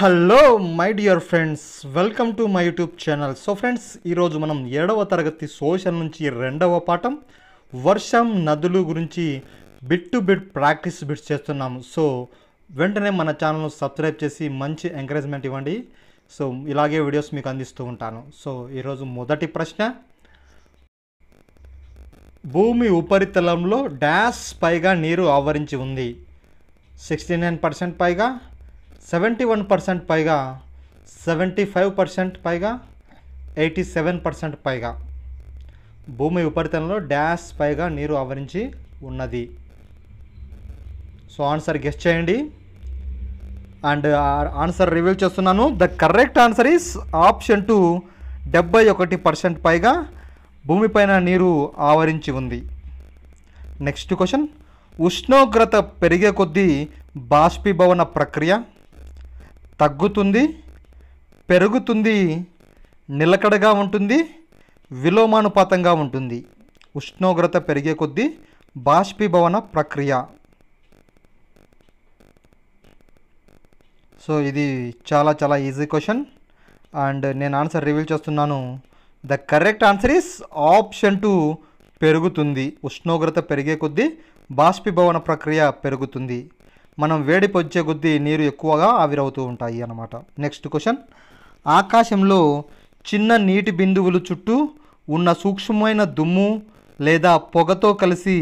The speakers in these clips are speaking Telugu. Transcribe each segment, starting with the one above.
hello my dear friends welcome to my YouTube channel so friends ఈరోజు మనం ఏడవ తరగతి సోషల్ నుంచి రెండవ పాఠం వర్షం నదులు గురించి bit to bit practice bits చేస్తున్నాము సో వెంటనే మన ఛానల్ను సబ్స్క్రైబ్ చేసి మంచి ఎంకరేజ్మెంట్ ఇవ్వండి సో ఇలాగే వీడియోస్ మీకు అందిస్తూ ఉంటాను సో ఈరోజు మొదటి ప్రశ్న భూమి ఉపరితలంలో డ్యాష్ పైగా నీరు ఆవరించి ఉంది సిక్స్టీ నైన్ పర్సెంట్ పైగా సెవెంటీ వన్ పర్సెంట్ పైగా సెవెంటీ ఫైవ్ పర్సెంట్ పైగా ఎయిటీ సెవెన్ పర్సెంట్ పైగా భూమి ఉపరితలంలో డ్యాష్ పైగా నీరు ఆవరించి ఉన్నది సో ఆన్సర్ గెస్ట్ చేయండి అండ్ ఆన్సర్ రివీల్ చేస్తున్నాను the correct answer is option two డెబ్బై ఒకటి పర్సెంట్ పైగా భూమిపైన నీరు ఆవరించి ఉంది నెక్స్ట్ క్వశ్చన్ ఉష్ణోగ్రత పెరిగే కొద్దీ బాష్పీభవన ప్రక్రియ తగ్గుతుంది పెరుగుతుంది నిలకడగా ఉంటుంది విలోమానుపాతంగా ఉంటుంది ఉష్ణోగ్రత పెరిగే కొద్దీ బాష్పీభవన ప్రక్రియ సో ఇది చాలా చాలా ఈజీ క్వశ్చన్ అండ్ నేను ఆన్సర్ రివీల్ చేస్తున్నాను the correct answer is option two పెరుగుతుంది ఉష్ణోగ్రత పెరిగే కొద్దీ బాష్పీభవన ప్రక్రియ పెరుగుతుంది మనం వేడి పొచ్చే కొద్దీ నీరు ఎక్కువగా ఆవిరవుతూ ఉంటాయి అన్నమాట నెక్స్ట్ క్వశ్చన్ ఆకాశంలో చిన్న నీటి బిందువులు చుట్టూ ఉన్న సూక్ష్మమైన దుమ్ము లేదా పొగతో కలిసి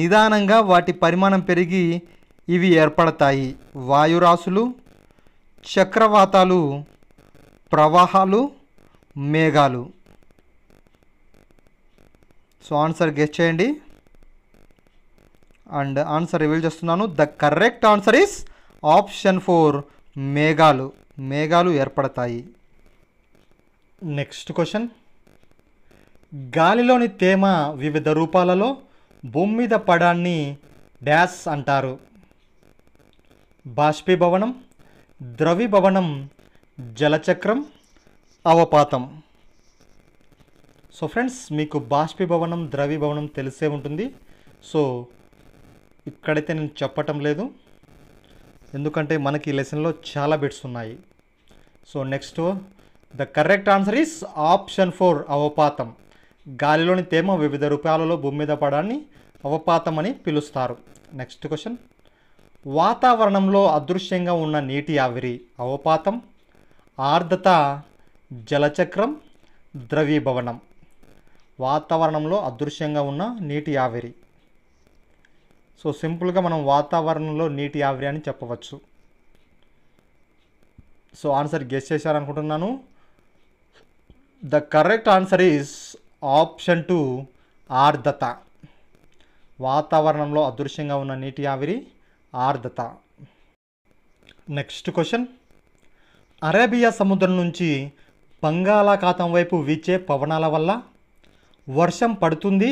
నిదానంగా వాటి పరిమాణం పెరిగి ఇవి ఏర్పడతాయి వాయురాశులు చక్రవాతాలు ప్రవాహాలు మేఘాలు సో ఆన్సర్ గెస్ట్ చేయండి అండ్ ఆన్సర్ రివీల్ చేస్తున్నాను the correct answer is option four మేఘాలు మేఘాలు ఏర్పడతాయి నెక్స్ట్ క్వశ్చన్ గాలిలోని తేమ వివిధ రూపాలలో భూమి మీద పడాన్ని డ్యాష్ అంటారు బాష్పీభవనం ద్రవీభవనం జలచక్రం అవపాతం సో ఫ్రెండ్స్ మీకు బాష్పీభవనం ద్రవీభవనం తెలిసే ఉంటుంది సో ఇక్కడైతే నేను చెప్పటం లేదు ఎందుకంటే మనకి ఈ లెసన్లో చాలా బిట్స్ ఉన్నాయి so next the correct answer is option four అవపాతం గాలిలోని తేమ వివిధ రూపాలలో భూమి మీద పడాన్ని అవపాతం అని పిలుస్తారు నెక్స్ట్ క్వశ్చన్ వాతావరణంలో అదృశ్యంగా ఉన్న నీటి ఆవిరి అవపాతం ఆర్ద్రత జలచక్రం ద్రవీభవనం వాతావరణంలో అదృశ్యంగా ఉన్న నీటి ఆవిరి సో సింపుల్గా మనం వాతావరణంలో నీటి ఆవిరి అని చెప్పవచ్చు సో ఆన్సర్ గెస్ చేశారనుకుంటున్నాను the correct answer is option two ఆర్ద్రత వాతావరణంలో అదృశ్యంగా ఉన్న నీటి ఆవిరి ఆర్ద్రత నెక్స్ట్ క్వశ్చన్ అరేబియా సముద్రం నుంచి బంగాళాఖాతం వైపు వీచే పవనాల వల్ల వర్షం పడుతుంది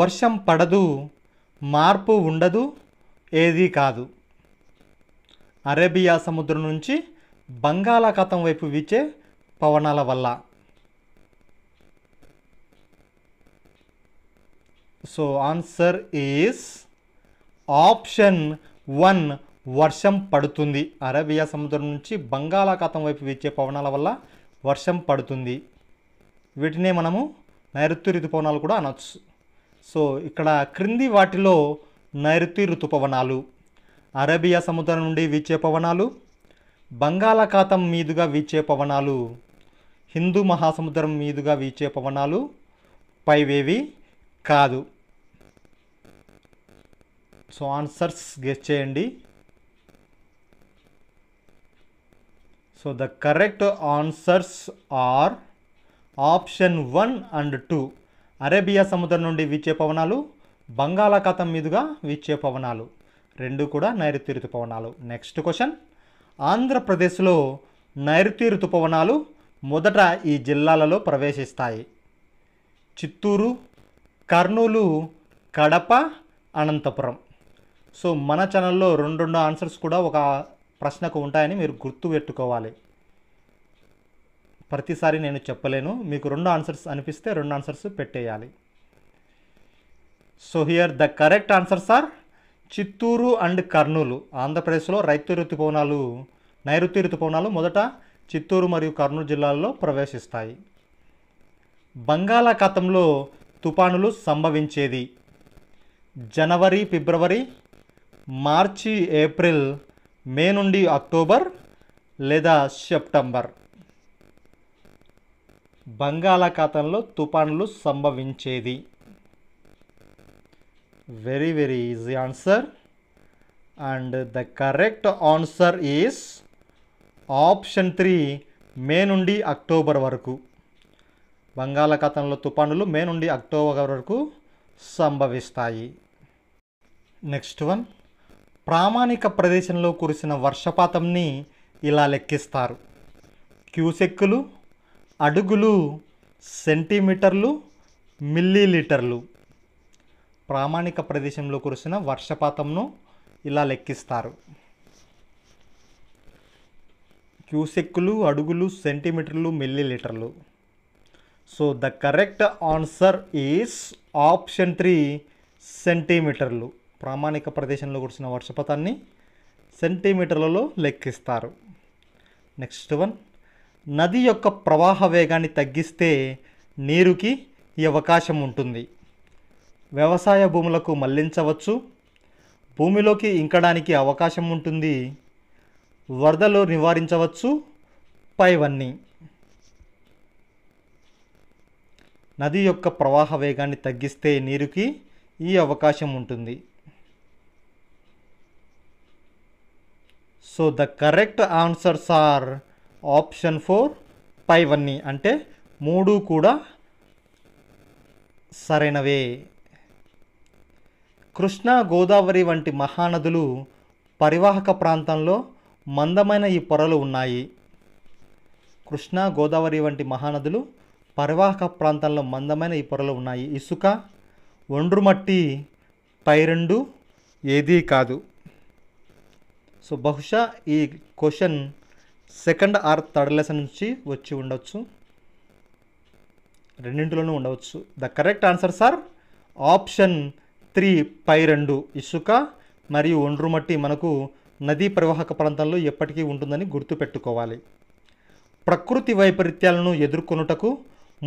వర్షం పడదు మార్పు ఉండదు ఏదీ కాదు అరేబియా సముద్రం నుంచి బంగాళాఖాతం వైపు వీచే పవనాల వల్ల so answer is option one వర్షం పడుతుంది అరేబియా సముద్రం నుంచి బంగాళాఖాతం వైపు వీచే పవనాల వల్ల వర్షం పడుతుంది వీటినే మనము నైరుతు ఋతుపవనాలు కూడా అనొచ్చు సో ఇక్కడ క్రింది వాటిలో నైరుతి ఋతుపవనాలు అరేబియా సముద్రం నుండి వీచే పవనాలు బంగాళాఖాతం మీదుగా వీచే పవనాలు హిందూ మహాసముద్రం మీదుగా వీచే పవనాలు పైవేవి కాదు సో ఆన్సర్స్ గెస్ చేయండి so the correct answers are option one and two Arabia సముద్రం నుండి వీచే పవనాలు బంగాళాఖాతం మీదుగా వీచే పవనాలు రెండు కూడా నైరుతి ఋతుపవనాలు నెక్స్ట్ క్వశ్చన్ ఆంధ్రప్రదేశ్లో నైరుతి ఋతుపవనాలు మొదట ఈ జిల్లాలలో ప్రవేశిస్తాయి చిత్తూరు కర్నూలు కడప అనంతపురం సో మన ఛానల్లో రెండు రెండు ఆన్సర్స్ కూడా ఒక ప్రశ్నకు ఉంటాయని మీరు గుర్తు పెట్టుకోవాలి ప్రతిసారి నేను చెప్పలేను మీకు రెండు ఆన్సర్స్ అనిపిస్తే రెండు ఆన్సర్స్ పెట్టేయాలి so here the correct answers are Chittoor and Kurnool ఆంధ్రప్రదేశ్లో రైతు ఋతుపవనాలు నైరుతి ఋతుపవనాలు మొదట చిత్తూరు మరియు కర్నూలు జిల్లాల్లో ప్రవేశిస్తాయి బంగాళాఖాతంలో తుఫానులు సంభవించేది జనవరి ఫిబ్రవరి మార్చి ఏప్రిల్ మే నుండి అక్టోబర్ లేదా సెప్టెంబర్ బంగాళాఖాతంలో తుఫాన్లు సంభవించేది very very easy answer and the correct answer is option three May నుండి అక్టోబర్ వరకు బంగాళాఖాతంలో తుఫానులు మే నుండి అక్టోబర్ వరకు సంభవిస్తాయి నెక్స్ట్ వన్ ప్రామాణిక ప్రదేశంలో కురిసిన వర్షపాతంని ఇలా లెక్కిస్తారు క్యూసెక్కులు అడుగులు సెంటీమీటర్లు మిల్లీలీటర్లు ప్రామాణిక ప్రదేశంలో కురిసిన వర్షపాతంను ఇలా లెక్కిస్తారు క్యూసెక్కులు అడుగులు సెంటీమీటర్లు మిల్లీలీటర్లు so the correct answer is option three సెంటీమీటర్లు ప్రామాణిక ప్రదేశంలో కురిసిన వర్షపాతాన్ని సెంటీమీటర్లలో లెక్కిస్తారు నెక్స్ట్ వన్ నది యొక్క ప్రవాహ వేగాన్ని తగ్గిస్తే నీరుకి ఈ అవకాశం ఉంటుంది వ్యవసాయ భూములకు మళ్లించవచ్చు భూమిలోకి ఇంకడానికి అవకాశం ఉంటుంది వరదలు నివారించవచ్చు పైవన్నీ నది యొక్క ప్రవాహ వేగాన్ని తగ్గిస్తే నీరుకి ఈ అవకాశం ఉంటుంది so the correct answers are option four పై వన్ని అంటే మూడు కూడా సరైనవే కృష్ణా గోదావరి వంటి మహానదులు పరివాహక ప్రాంతంలో మందమైన ఈ పొరలు ఉన్నాయి కృష్ణా గోదావరి వంటి మహానదులు పరివాహక ప్రాంతంలో మందమైన ఈ పొరలు ఉన్నాయి ఇసుక ఒండ్రుమట్టి పైరెండు ఏదీ కాదు సో బహుశా ఈ question second or third lesson నుంచి వచ్చి ఉండొచ్చు రెండింటిలోనూ ఉండవచ్చు the correct answer sir option three పై రెండు ఇసుక మరియు ఒండ్రు మట్టి మనకు నదీ ప్రవాహక ప్రాంతంలో ఎప్పటికీ ఉంటుందని గుర్తుపెట్టుకోవాలి ప్రకృతి వైపరీత్యాలను ఎదుర్కొనుటకు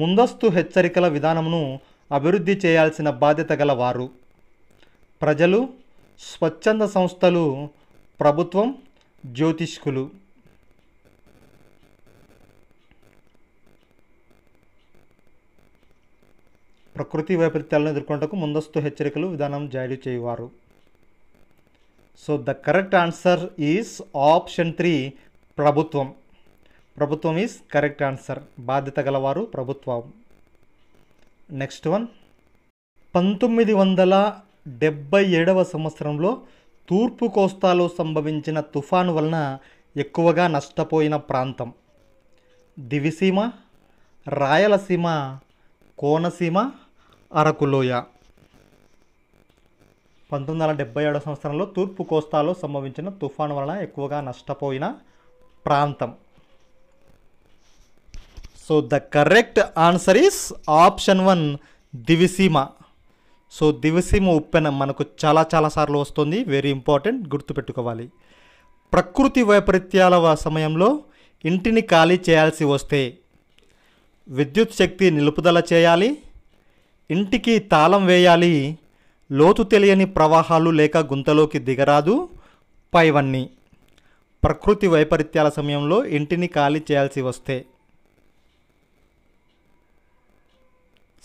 ముందస్తు హెచ్చరికల విధానమును అభివృద్ధి చేయాల్సిన బాధ్యత గల వారు ప్రజలు స్వచ్ఛంద సంస్థలు ప్రభుత్వం జ్యోతిష్కులు ప్రకృతి వైపరీత్యాలను ఎదుర్కొనేందుకు ముందస్తు హెచ్చరికలు విధానం జారీ చేయవారు so the correct answer is option three ప్రభుత్వం ప్రభుత్వం ఈజ్ కరెక్ట్ ఆన్సర్ బాధ్యత గలవారు ప్రభుత్వం నెక్స్ట్ వన్ పంతొమ్మిది వందల డెబ్బై ఏడవ సంవత్సరంలో తూర్పు కోస్తాలో సంభవించిన తుఫాను వలన ఎక్కువగా నష్టపోయిన ప్రాంతం దివిసీమ రాయలసీమ కోనసీమ అరకులోయ పంతొమ్మిది వందల డెబ్బై ఏడవ సంవత్సరంలో తూర్పు కోస్తాలో సంభవించిన తుఫాను వలన ఎక్కువగా నష్టపోయిన ప్రాంతం so the correct answer is option one Diviseema so Diviseema ఉప్పెన మనకు చాలా చాలాసార్లు వస్తుంది వెరీ ఇంపార్టెంట్ గుర్తుపెట్టుకోవాలి ప్రకృతి వైపరీత్యాల సమయంలో ఇంటిని ఖాళీ చేయాల్సి వస్తే విద్యుత్ శక్తి నిలుపుదల చేయాలి ఇంటికి తాళం వేయాలి లోతు తెలియని ప్రవాహాలు లేక గుంతలోకి దిగరాదు పైవన్నీ ప్రకృతి వైపరీత్యాల సమయంలో ఇంటిని ఖాళీ చేయాల్సి వస్తే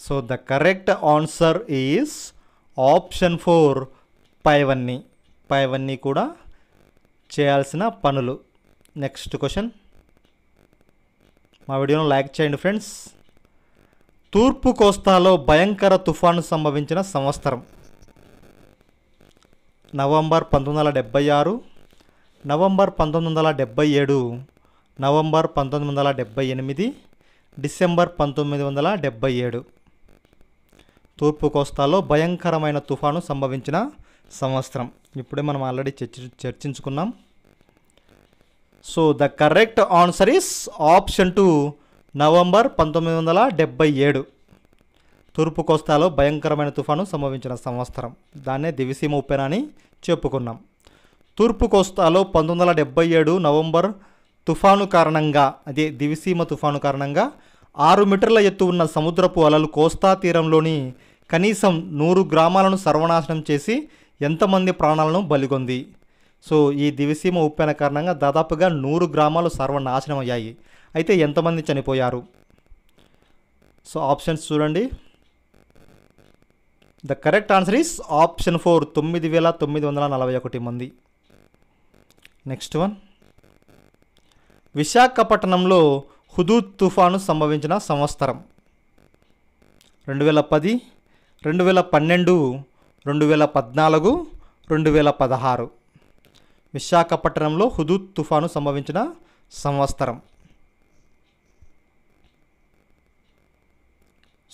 so the correct answer is option four పైవన్నీ పైవన్నీ కూడా చేయాల్సిన పనులు నెక్స్ట్ క్వశ్చన్ మా వీడియోను లైక్ చేయండి ఫ్రెండ్స్ తూర్పు కోస్తాలో భయంకర తుఫాను సంభవించిన సంవత్సరం నవంబర్ పంతొమ్మిది వందల డెబ్బై ఆరు నవంబర్ పంతొమ్మిది వందల డెబ్బై ఏడు నవంబర్ పంతొమ్మిది వందల డెబ్బై ఎనిమిది డిసెంబర్ పంతొమ్మిది వందల డెబ్బై ఏడు తూర్పు కోస్తాలో భయంకరమైన తుఫాను సంభవించిన సంవత్సరం ఇప్పుడే మనం ఆల్రెడీ చర్చి చర్చించుకున్నాం so the correct answer is option two November పంతొమ్మిది వందల డెబ్భై ఏడు తూర్పు కోస్తాలో భయంకరమైన తుఫాను సంభవించిన సంవత్సరం దాన్నే దివిసీమ ఉప్పెన అని చెప్పుకున్నాం తూర్పు కోస్తాలో పంతొమ్మిది వందల డెబ్బై ఏడు నవంబర్ తుఫాను కారణంగా అదే దివిసీమ తుఫాను కారణంగా ఆరు మీటర్ల ఎత్తు ఉన్న సముద్రపు అలలు కోస్తా తీరంలోని కనీసం నూరు గ్రామాలను సర్వనాశనం చేసి ఎంతమంది ప్రాణాలను బలిగొంది సో ఈ దివిసీమ ఉప్పెన కారణంగా దాదాపుగా నూరు గ్రామాలు సర్వనాశనం అయ్యాయి అయితే ఎంతమంది చనిపోయారు సో ఆప్షన్స్ చూడండి the correct answer is option four తొమ్మిది వేల తొమ్మిది వందల నలభై ఒకటి మంది నెక్స్ట్ వన్ విశాఖపట్నంలో హుదూద్ తుఫాను సంభవించిన సంవత్సరం రెండు వేల పది రెండు వేల పన్నెండు రెండు వేల పద్నాలుగు రెండు వేల పదహారు విశాఖపట్నంలో హుదూద్ తుఫాను సంభవించిన సంవత్సరం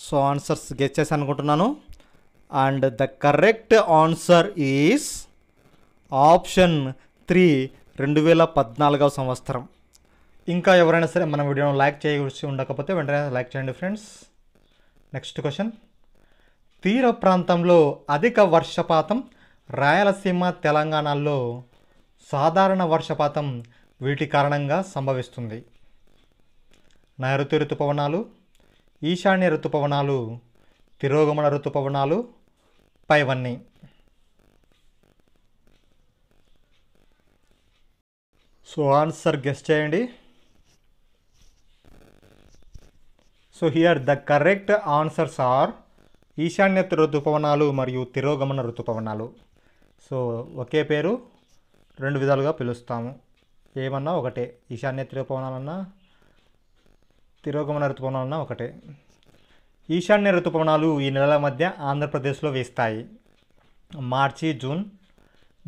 సో ఆన్సర్స్ గెస్ చేసి అనుకుంటున్నాను and the correct answer is option three రెండు వేల పద్నాలుగవ సంవత్సరం ఇంకా ఎవరైనా సరే మన వీడియోను లైక్ చేయవలసి ఉండకపోతే వెంటనే లైక్ చేయండి ఫ్రెండ్స్ నెక్స్ట్ క్వశ్చన్ తీర ప్రాంతంలో అధిక వర్షపాతం రాయలసీమ తెలంగాణలో సాధారణ వర్షపాతం వీటి కారణంగా సంభవిస్తుంది నైరుతి ఋతుపవనాలు ఈశాన్య ఋతుపవనాలు తిరోగమన ఋతుపవనాలు పైవన్నీ సో ఆన్సర్ గెస్ట్ చేయండి so here the correct answers are ఈశాన్య ఋతుపవనాలు మరియు తిరోగమన ఋతుపవనాలు సో ఒకే పేరు రెండు విధాలుగా పిలుస్తాము ఏమన్నా ఒకటే ఈశాన్య తిరుపవనాలన్నా తిరోగమన ఋతుపవనాలన్న ఒకటే ఈశాన్య ఋతుపవనాలు ఈ నెలల మధ్య ఆంధ్రప్రదేశ్లో వేస్తాయి March June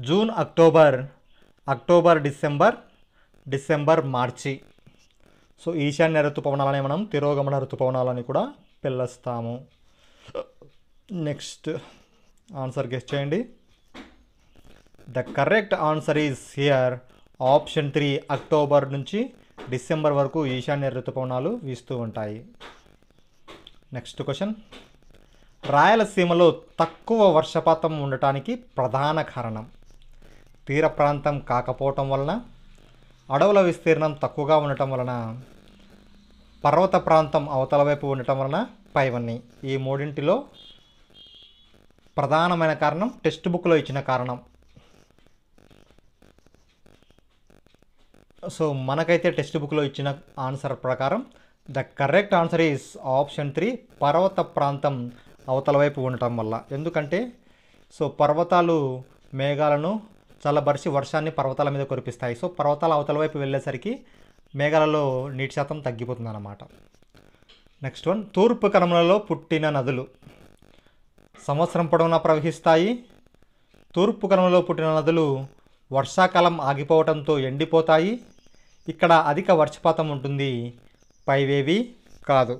June October October December December March so ఈశాన్య ఋతుపవనాలని మనం తిరోగమన ఋతుపవనాలని కూడా పిలుస్తాము నెక్స్ట్ ఆన్సర్ గెస్ట్ చేయండి the correct answer is here option three October నుంచి డిసెంబర్ వరకు ఈశాన్య ఋతుపవనాలు వీస్తూ ఉంటాయి నెక్స్ట్ క్వశ్చన్ రాయలసీమలో తక్కువ వర్షపాతం ఉండటానికి ప్రధాన కారణం తీర ప్రాంతం కాకపోవటం వలన అడవుల విస్తీర్ణం తక్కువగా ఉండటం వలన పర్వత ప్రాంతం అవతల వైపు ఉండటం వలన పైవన్నీ ఈ మూడింటిలో ప్రధానమైన కారణం టెక్స్ట్ బుక్లో ఇచ్చిన కారణం సో మనకైతే టెక్స్ట్ బుక్లో ఇచ్చిన ఆన్సర్ ప్రకారం the correct answer is option three పర్వత ప్రాంతం అవతల వైపు ఉండటం వల్ల ఎందుకంటే సో పర్వతాలు మేఘాలను చల్లబరిచి వర్షాన్ని పర్వతాల మీద కురిపిస్తాయి సో పర్వతాల అవతల వైపు వెళ్ళేసరికి మేఘాలలో నీటి శాతం తగ్గిపోతుంది అన్నమాట నెక్స్ట్ వన్ తూర్పు కనుమలలో పుట్టిన నదులు సంవత్సరం పొడవునా ప్రవహిస్తాయి తూర్పు కనుమలలో పుట్టిన నదులు వర్షాకాలం ఆగిపోవడంతో ఎండిపోతాయి ఇక్కడ అధిక వర్షపాతం ఉంటుంది పైవేవి కాదు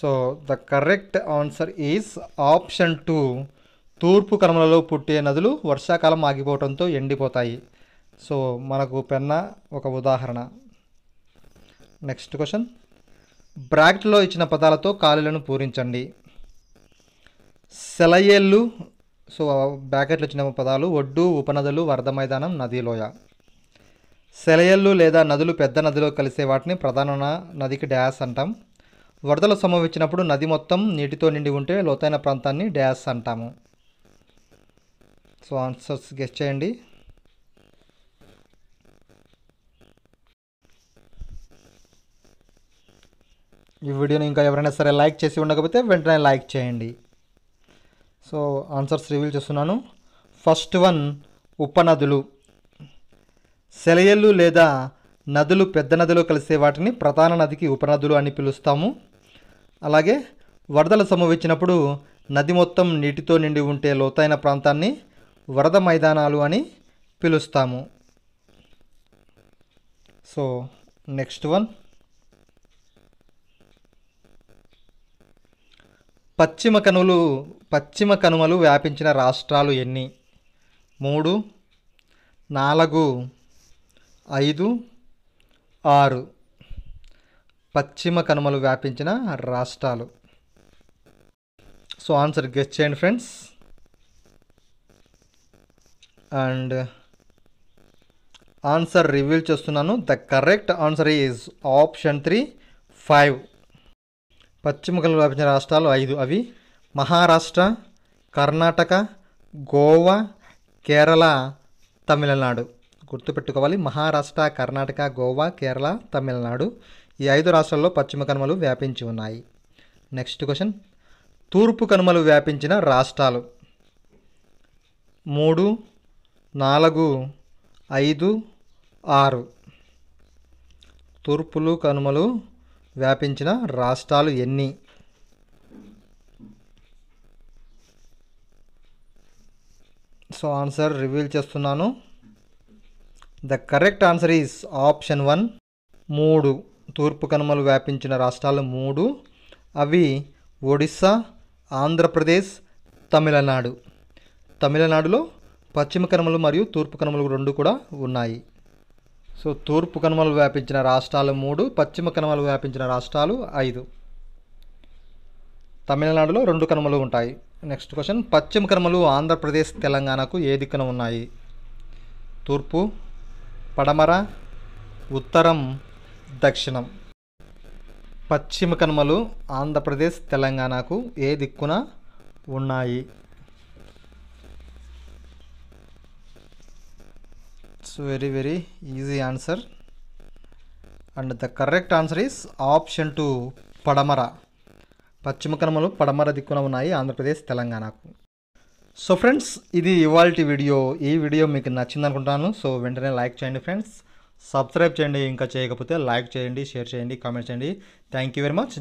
so the correct answer is option two తూర్పు కనుమలలో పుట్టే నదులు వర్షాకాలం ఆగిపోవడంతో ఎండిపోతాయి సో మనకు పెన్న ఒక ఉదాహరణ నెక్స్ట్ క్వశ్చన్ బ్రాకెట్లో ఇచ్చిన పదాలతో ఖాళీలను పూరించండి సెలయేళ్ళు సో బ్యాకెట్లు వచ్చిన పదాలు ఒడ్డు ఉపనదులు వరద మైదానం నదిలోయ సెలయళ్ళు లేదా నదులు పెద్ద నదిలో కలిసే వాటిని ప్రధాన నదికి డ్యాస్ అంటాం వరదలు సంభవించినప్పుడు నది మొత్తం నీటితో నిండి ఉంటే లోతైన ప్రాంతాన్ని డ్యాస్ అంటాము సో ఆన్సర్స్ గెస్ చేయండి ఈ వీడియోని ఇంకా ఎవరైనా సరే లైక్ చేసి ఉండకపోతే వెంటనే లైక్ చేయండి సో ఆన్సర్స్ రివీల్ చేస్తున్నాను ఫస్ట్ వన్ ఉపనదులు సెలయలు లేదా నదులు పెద్ద నదులు కలిసే వాటిని ప్రధాన నదికి ఉపనదులు అని పిలుస్తాము అలాగే వరదలు సంభవించినప్పుడు నది మొత్తం నీటితో నిండి ఉంటే లోతైన ప్రాంతాన్ని వరద మైదానాలు అని పిలుస్తాము సో నెక్స్ట్ వన్ పశ్చిమ కనులు పశ్చిమ కనుమలు వ్యాపించిన రాష్ట్రాలు ఎన్ని మూడు నాలుగు ఐదు ఆరు పశ్చిమ కనుమలు వ్యాపించిన రాష్ట్రాలు సో ఆన్సర్ గెస్ట్ చేయండి ఫ్రెండ్స్ అండ్ ఆన్సర్ రివీల్ చేస్తున్నాను the correct answer is option three five పశ్చిమ గల్ఫ్ వ్యాపించిన రాష్ట్రాలు ఐదు అవి మహారాష్ట్ర కర్ణాటక గోవా కేరళ తమిళనాడు గుర్తుపెట్టుకోవాలి మహారాష్ట్ర కర్ణాటక గోవా కేరళ తమిళనాడు ఈ ఐదు రాష్ట్రాల్లో పశ్చిమ కనుమలు వ్యాపించి ఉన్నాయి నెక్స్ట్ క్వశ్చన్ తూర్పు కనుమలు వ్యాపించిన రాష్ట్రాలు మూడు నాలుగు ఐదు ఆరు తూర్పులు కనుమలు వ్యాపించిన రాష్ట్రాలు ఎన్ని సో ఆన్సర్ రివీల్ చేస్తున్నాను the correct answer is option one మూడు తూర్పు కనుమలు వ్యాపించిన రాష్ట్రాలు మూడు అవి ఒడిస్సా ఆంధ్రప్రదేశ్ తమిళనాడు తమిళనాడులో పశ్చిమ కనుమలు మరియు తూర్పు కనుమలు రెండు కూడా ఉన్నాయి సో తూర్పు కనుమలు వ్యాపించిన రాష్ట్రాలు మూడు పశ్చిమ కనుమలు వ్యాపించిన రాష్ట్రాలు ఐదు తమిళనాడులో రెండు కనుమలు ఉంటాయి నెక్స్ట్ క్వశ్చన్ పశ్చిమ కనుమలు ఆంధ్రప్రదేశ్ తెలంగాణకు ఏ దిక్కున ఉన్నాయి తూర్పు పడమర ఉత్తరం దక్షిణం పశ్చిమ కనుమలు ఆంధ్రప్రదేశ్ తెలంగాణకు ఏ దిక్కున ఉన్నాయి very very easy answer and the correct answer is option two పడమర పశ్చిమ కనుమలు పడమర దిక్కున ఉన్నాయి ఆంధ్రప్రదేశ్ తెలంగాణకు సో ఫ్రెండ్స్ ఇది ఇవాళ వీడియో ఈ వీడియో మీకు నచ్చింది అనుకుంటాను సో వెంటనే లైక్ చేయండి ఫ్రెండ్స్ సబ్స్క్రైబ్ చేయండి ఇంకా చేయకపోతే లైక్ చేయండి షేర్ చేయండి కామెంట్ చేయండి థ్యాంక్ యూ వెరీ మచ్